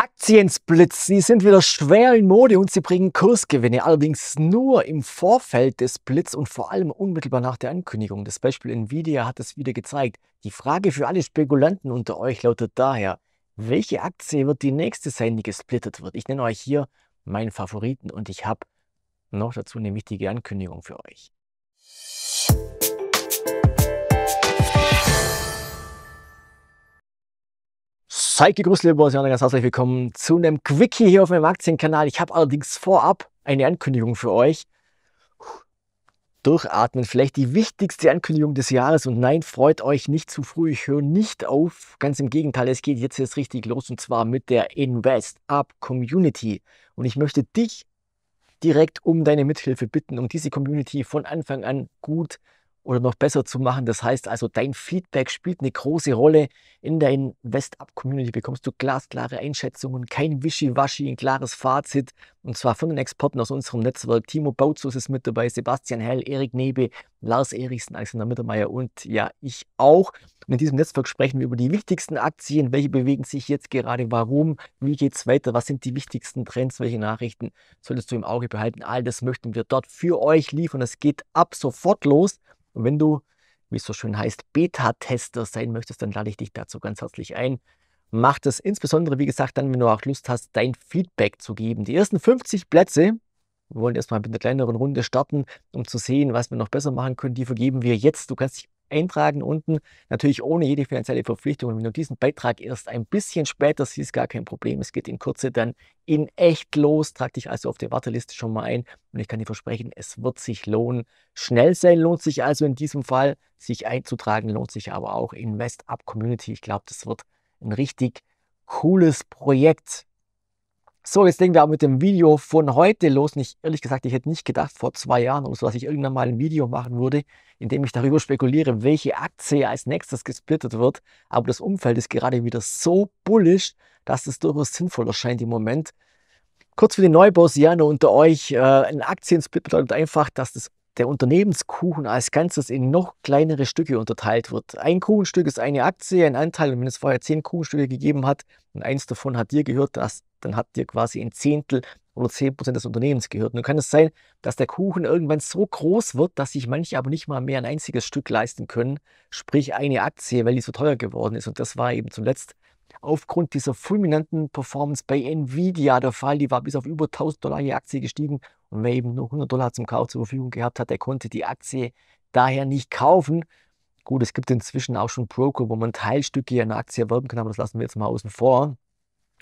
Aktiensplits, sie sind wieder schwer in Mode und sie bringen Kursgewinne, allerdings nur im Vorfeld des Splits und vor allem unmittelbar nach der Ankündigung. Das Beispiel Nvidia hat es wieder gezeigt. Die Frage für alle Spekulanten unter euch lautet daher, welche Aktie wird die nächste sein, die gesplittet wird? Ich nenne euch hier meinen Favoriten und ich habe noch dazu eine wichtige Ankündigung für euch. Seid gegrüßt, liebe Börsianer, ganz herzlich willkommen zu einem Quickie hier auf meinem Aktienkanal. Ich habe allerdings vorab eine Ankündigung für euch. Durchatmen, vielleicht die wichtigste Ankündigung des Jahres. Und nein, freut euch nicht zu früh. Ich höre nicht auf. Ganz im Gegenteil, es geht jetzt erst richtig los und zwar mit der Invest Up Community. Und ich möchte dich direkt um deine Mithilfe bitten, um diese Community von Anfang an gut zu oder noch besser zu machen. Das heißt also, dein Feedback spielt eine große Rolle in der Invest-Up-Community. Bekommst du glasklare Einschätzungen, kein Wischiwaschi, ein klares Fazit. Und zwar von den Experten aus unserem Netzwerk. Timo Bautzus ist mit dabei, Sebastian Hell, Erik Nebe, Lars Eriksen, Alexander Mittermeier und ja, ich auch. Und in diesem Netzwerk sprechen wir über die wichtigsten Aktien. Welche bewegen sich jetzt gerade? Warum? Wie geht es weiter? Was sind die wichtigsten Trends? Welche Nachrichten solltest du im Auge behalten? All das möchten wir dort für euch liefern. Es geht ab sofort los. Und wenn du, wie es so schön heißt, Beta-Tester sein möchtest, dann lade ich dich dazu ganz herzlich ein. Mach das insbesondere, wie gesagt, dann, wenn du auch Lust hast, dein Feedback zu geben. Die ersten 50 Plätze, wir wollen erstmal mit einer kleineren Runde starten, um zu sehen, was wir noch besser machen können, die vergeben wir jetzt. Du kannst dich eintragen unten, natürlich ohne jede finanzielle Verpflichtung. Und wenn du diesen Beitrag erst ein bisschen später siehst, gar kein Problem. Es geht in Kürze dann in echt los. Trag dich also auf der Warteliste schon mal ein und ich kann dir versprechen, es wird sich lohnen. Schnell sein lohnt sich also in diesem Fall. Sich einzutragen lohnt sich aber auch. Invest Up Community, ich glaube, das wird ein richtig cooles Projekt. So, jetzt legen wir aber mit dem Video von heute los. Und ich, ehrlich gesagt, ich hätte nicht gedacht, vor zwei Jahren oder so, dass ich irgendwann mal ein Video machen würde, in dem ich darüber spekuliere, welche Aktie als nächstes gesplittet wird. Aber das Umfeld ist gerade wieder so bullisch, dass es durchaus sinnvoll erscheint im Moment. Kurz für die Neubörsianer unter euch, äh, ein Aktiensplit bedeutet einfach, dass das der Unternehmenskuchen als Ganzes in noch kleinere Stücke unterteilt wird. Ein Kuchenstück ist eine Aktie, ein Anteil, und wenn es vorher zehn Kuchenstücke gegeben hat und eins davon hat dir gehört, das, dann hat dir quasi ein Zehntel oder zehn Prozent des Unternehmens gehört. Nun kann es sein, dass der Kuchen irgendwann so groß wird, dass sich manche aber nicht mal mehr ein einziges Stück leisten können, sprich eine Aktie, weil die so teuer geworden ist. Und das war eben zuletzt aufgrund dieser fulminanten Performance bei Nvidia der Fall. Die war bis auf über 1000 Dollar die Aktie gestiegen. Und wer eben nur 100 Dollar zum Kauf zur Verfügung gehabt hat, der konnte die Aktie daher nicht kaufen. Gut, es gibt inzwischen auch schon Broker, wo man Teilstücke einer Aktie erwerben kann, aber das lassen wir jetzt mal außen vor.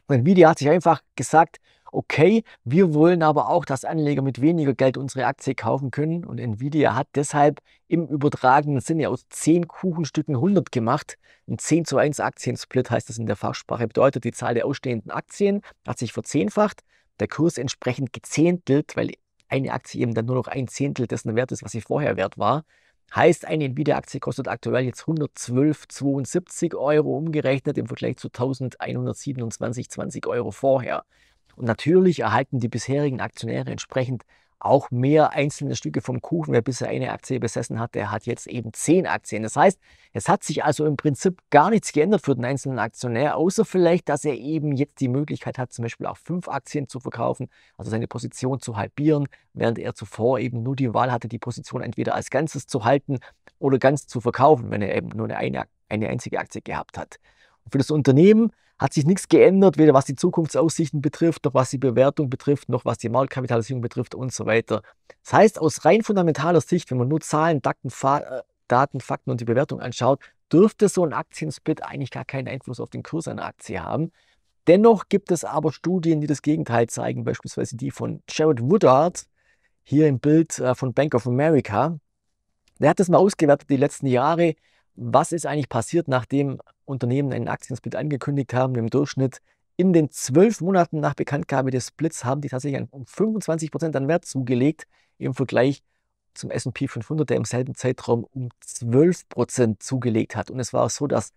Und Nvidia hat sich einfach gesagt, okay, wir wollen aber auch, dass Anleger mit weniger Geld unsere Aktie kaufen können. Und Nvidia hat deshalb im übertragenen Sinne aus 10 Kuchenstücken 100 gemacht. Ein 10 zu 1 Aktiensplit heißt das in der Fachsprache. Bedeutet, die Zahl der ausstehenden Aktien hat sich verzehnfacht, der Kurs entsprechend gezehntelt, weil eine Aktie eben dann nur noch ein Zehntel dessen wert ist, was sie vorher wert war. Heißt, eine Nvidia-Aktie kostet aktuell jetzt 112,72 Euro umgerechnet im Vergleich zu 1127,20 Euro vorher. Und natürlich erhalten die bisherigen Aktionäre entsprechend auch mehr einzelne Stücke vom Kuchen. Wer bisher eine Aktie besessen hat, der hat jetzt eben zehn Aktien. Das heißt, es hat sich also im Prinzip gar nichts geändert für den einzelnen Aktionär, außer vielleicht, dass er eben jetzt die Möglichkeit hat, zum Beispiel auch fünf Aktien zu verkaufen, also seine Position zu halbieren, während er zuvor eben nur die Wahl hatte, die Position entweder als Ganzes zu halten oder ganz zu verkaufen, wenn er eben nur eine, eine einzige Aktie gehabt hat. Und für das Unternehmen hat sich nichts geändert, weder was die Zukunftsaussichten betrifft, noch was die Bewertung betrifft, noch was die Marktkapitalisierung betrifft und so weiter. Das heißt, aus rein fundamentaler Sicht, wenn man nur Zahlen, Daten, Fa äh, Daten Fakten und die Bewertung anschaut, dürfte so ein Aktiensplit eigentlich gar keinen Einfluss auf den Kurs einer Aktie haben. Dennoch gibt es aber Studien, die das Gegenteil zeigen, beispielsweise die von Jared Woodard, hier im Bild äh, von Bank of America. Der hat das mal ausgewertet die letzten Jahre. Was ist eigentlich passiert, nachdem Unternehmen einen Aktiensplit angekündigt haben, im Durchschnitt in den zwölf Monaten nach Bekanntgabe des Splits haben die tatsächlich um 25 an Wert zugelegt im Vergleich zum S&P 500, der im selben Zeitraum um 12 zugelegt hat. Und es war auch so, dass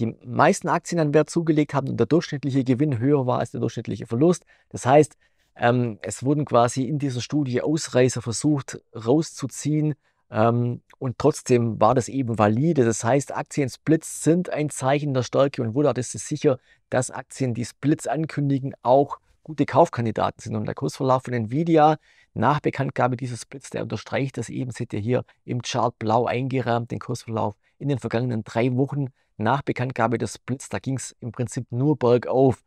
die meisten Aktien an Wert zugelegt haben und der durchschnittliche Gewinn höher war als der durchschnittliche Verlust. Das heißt, ähm, es wurden quasi in dieser Studie Ausreißer versucht rauszuziehen ähm, und trotzdem war das eben valide. Das heißt, Aktien-Splits sind ein Zeichen der Stärke und Woodard ist es sicher, dass Aktien, die Splits ankündigen, auch gute Kaufkandidaten sind. Und der Kursverlauf von Nvidia nach Bekanntgabe dieses Splits, der unterstreicht das eben, seht ihr hier im Chart blau eingerahmt, den Kursverlauf in den vergangenen drei Wochen nach Bekanntgabe des Splits. Da ging es im Prinzip nur bergauf.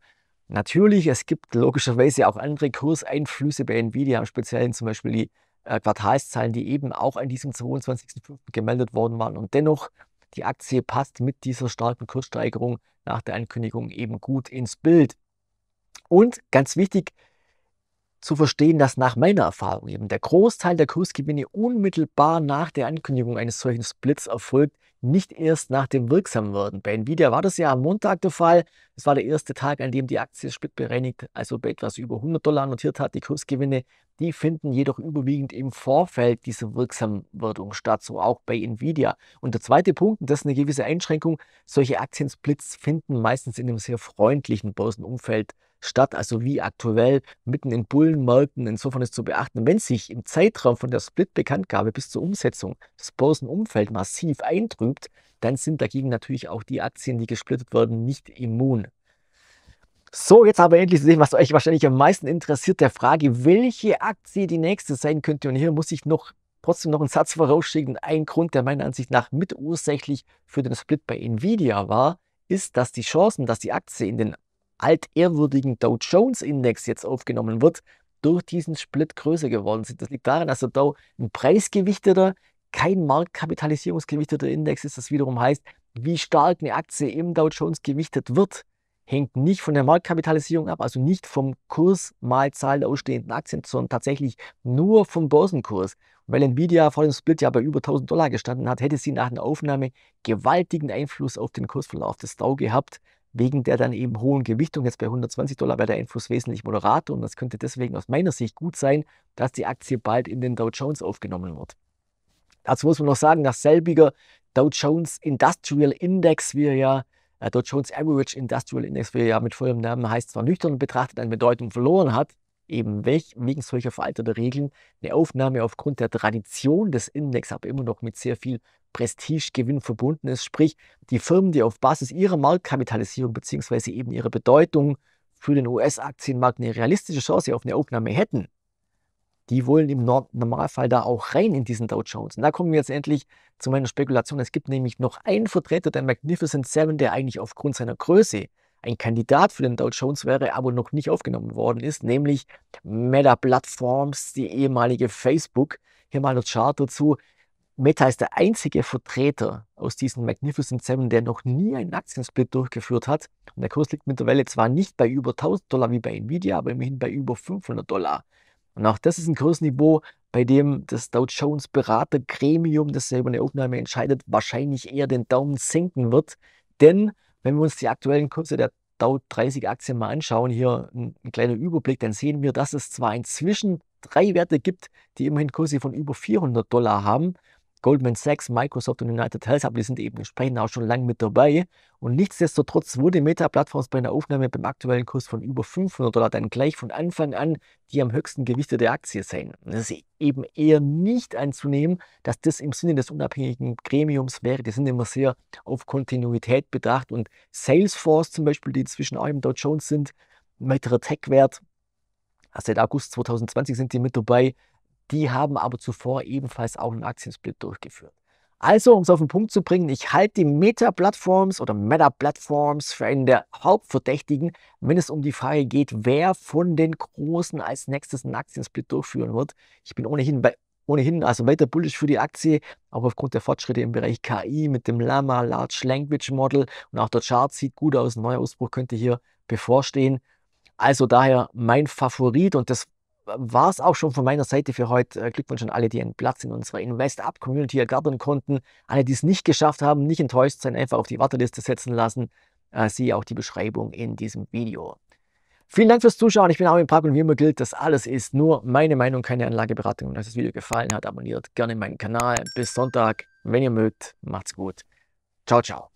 Natürlich, es gibt logischerweise auch andere Kurseinflüsse bei Nvidia, im Speziellen zum Beispiel die äh, Quartalszahlen, die eben auch an diesem 22.05. gemeldet worden waren. Und dennoch, die Aktie passt mit dieser starken Kurssteigerung nach der Ankündigung eben gut ins Bild. Und ganz wichtig, zu verstehen, dass nach meiner Erfahrung eben der Großteil der Kursgewinne unmittelbar nach der Ankündigung eines solchen Splits erfolgt, nicht erst nach dem Wirksamwerden. Bei Nvidia war das ja am Montag der Fall. Es war der erste Tag, an dem die Aktie Split bereinigt, also bei etwas über 100 Dollar notiert hat. Die Kursgewinne, die finden jedoch überwiegend im Vorfeld dieser Wirksamwerdung statt, so auch bei Nvidia. Und der zweite Punkt, und das ist eine gewisse Einschränkung, solche Aktiensplits finden meistens in einem sehr freundlichen Börsenumfeld statt statt, also wie aktuell mitten in Bullenmärkten. Insofern ist zu beachten, wenn sich im Zeitraum von der Split-Bekanntgabe bis zur Umsetzung das Börsenumfeld massiv eintrübt, dann sind dagegen natürlich auch die Aktien, die gesplittet werden, nicht immun. So, jetzt aber endlich zu sehen, was euch wahrscheinlich am meisten interessiert, der Frage, welche Aktie die nächste sein könnte. Und hier muss ich noch trotzdem noch einen Satz vorausschicken. Ein Grund, der meiner Ansicht nach mitursächlich für den Split bei Nvidia war, ist, dass die Chancen, dass die Aktie in den altehrwürdigen Dow Jones Index jetzt aufgenommen wird, durch diesen Split größer geworden sind. Das liegt daran, dass der Dow ein preisgewichteter, kein marktkapitalisierungsgewichteter Index ist. Das wiederum heißt, wie stark eine Aktie im Dow Jones gewichtet wird, hängt nicht von der Marktkapitalisierung ab, also nicht vom Kurs mal Zahl der ausstehenden Aktien, sondern tatsächlich nur vom Börsenkurs. weil Nvidia vor dem Split ja bei über 1000 Dollar gestanden hat, hätte sie nach einer Aufnahme gewaltigen Einfluss auf den Kursverlauf des Dow gehabt wegen der dann eben hohen Gewichtung jetzt bei 120 Dollar wäre der Einfluss wesentlich moderater und das könnte deswegen aus meiner Sicht gut sein, dass die Aktie bald in den Dow Jones aufgenommen wird. Dazu muss man noch sagen, dass selbiger Dow Jones Industrial Index, wie er ja äh, Dow Jones Average Industrial Index, wie er ja mit vollem Namen heißt, zwar nüchtern betrachtet an Bedeutung verloren hat, eben wegen solcher veralteter Regeln eine Aufnahme aufgrund der Tradition des Index aber immer noch mit sehr viel Prestigegewinn verbunden ist. Sprich, die Firmen, die auf Basis ihrer Marktkapitalisierung bzw. eben ihrer Bedeutung für den US-Aktienmarkt eine realistische Chance auf eine Aufnahme hätten, die wollen im Normalfall da auch rein in diesen Dow Jones. Und da kommen wir jetzt endlich zu meiner Spekulation. Es gibt nämlich noch einen Vertreter der Magnificent Seven, der eigentlich aufgrund seiner Größe ein Kandidat für den Dow Jones wäre, aber noch nicht aufgenommen worden ist, nämlich Meta Platforms, die ehemalige Facebook. Hier mal der Chart dazu. Meta ist der einzige Vertreter aus diesen Magnificent Seven, der noch nie einen Aktiensplit durchgeführt hat. Und der Kurs liegt mittlerweile zwar nicht bei über 1000 Dollar wie bei Nvidia, aber immerhin bei über 500 Dollar. Und auch das ist ein Kursniveau, bei dem das Dow Jones Beratergremium, das selber eine Aufnahme entscheidet, wahrscheinlich eher den Daumen senken wird. Denn wenn wir uns die aktuellen Kurse der Dow 30 Aktien mal anschauen, hier ein, ein kleiner Überblick, dann sehen wir, dass es zwar inzwischen drei Werte gibt, die immerhin Kurse von über 400 Dollar haben. Goldman Sachs, Microsoft und United Health, aber die sind eben entsprechend auch schon lange mit dabei. Und nichtsdestotrotz wurde Meta Plattforms bei einer Aufnahme beim aktuellen Kurs von über 500 Dollar dann gleich von Anfang an die am höchsten gewichtete Aktie sein. Das ist eben eher nicht anzunehmen, dass das im Sinne des unabhängigen Gremiums wäre. Die sind immer sehr auf Kontinuität bedacht. Und Salesforce zum Beispiel, die inzwischen auch im Dow Jones sind, ein weiterer Tech-Wert, seit August 2020 sind die mit dabei, die haben aber zuvor ebenfalls auch einen Aktiensplit durchgeführt. Also, um es auf den Punkt zu bringen, ich halte die Meta-Plattforms oder Meta-Plattforms für einen der Hauptverdächtigen, wenn es um die Frage geht, wer von den Großen als nächstes einen Aktiensplit durchführen wird. Ich bin ohnehin bei ohnehin also weiter bullish für die Aktie, auch aufgrund der Fortschritte im Bereich KI mit dem Lama Large Language Model und auch der Chart sieht gut aus, ein neuer Ausbruch könnte hier bevorstehen. Also daher mein Favorit und das war es auch schon von meiner Seite für heute. Äh, Glückwunsch an alle, die einen Platz in unserer Invest-Up-Community ergattern konnten. Alle, die es nicht geschafft haben, nicht enttäuscht sein, einfach auf die Warteliste setzen lassen. Äh, siehe auch die Beschreibung in diesem Video. Vielen Dank fürs Zuschauen. Ich bin Armin Park und wie immer gilt, das alles ist nur meine Meinung, keine Anlageberatung. Wenn euch das Video gefallen hat, abonniert gerne meinen Kanal. Bis Sonntag, wenn ihr mögt. Macht's gut. Ciao, ciao.